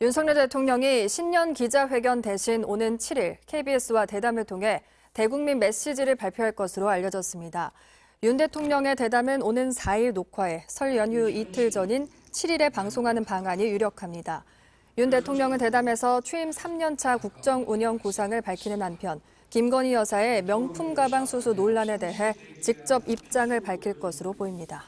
윤석열 대통령이 신년 기자회견 대신 오는 7일 KBS와 대담을 통해 대국민 메시지를 발표할 것으로 알려졌습니다. 윤 대통령의 대담은 오는 4일 녹화에설 연휴 이틀 전인 7일에 방송하는 방안이 유력합니다. 윤 대통령은 대담에서 취임 3년차 국정 운영 구상을 밝히는 한편 김건희 여사의 명품 가방 수수 논란에 대해 직접 입장을 밝힐 것으로 보입니다.